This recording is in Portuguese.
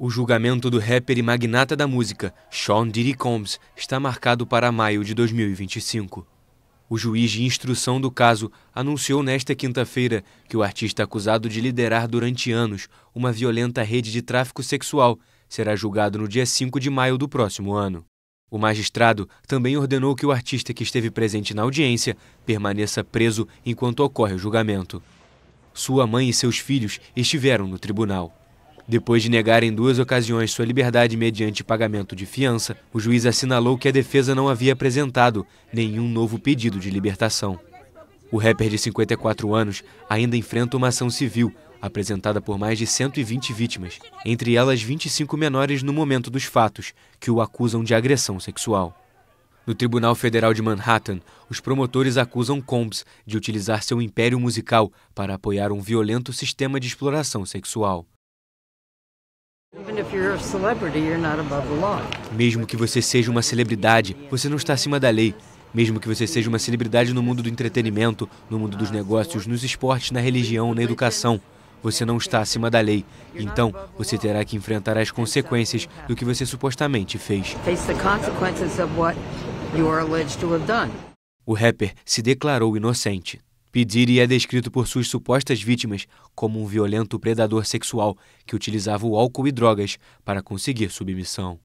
O julgamento do rapper e magnata da música, Sean Diddy Combs, está marcado para maio de 2025. O juiz de instrução do caso anunciou nesta quinta-feira que o artista acusado de liderar durante anos uma violenta rede de tráfico sexual será julgado no dia 5 de maio do próximo ano. O magistrado também ordenou que o artista que esteve presente na audiência permaneça preso enquanto ocorre o julgamento. Sua mãe e seus filhos estiveram no tribunal. Depois de negar em duas ocasiões sua liberdade mediante pagamento de fiança, o juiz assinalou que a defesa não havia apresentado nenhum novo pedido de libertação. O rapper de 54 anos ainda enfrenta uma ação civil apresentada por mais de 120 vítimas, entre elas 25 menores no momento dos fatos, que o acusam de agressão sexual. No Tribunal Federal de Manhattan, os promotores acusam Combs de utilizar seu império musical para apoiar um violento sistema de exploração sexual. Mesmo que você seja uma celebridade, você não está acima da lei. Mesmo que você seja uma celebridade no mundo do entretenimento, no mundo dos negócios, nos esportes, na religião, na educação, você não está acima da lei. Então, você terá que enfrentar as consequências do que você supostamente fez. O rapper se declarou inocente. Pediri é descrito por suas supostas vítimas como um violento predador sexual que utilizava o álcool e drogas para conseguir submissão.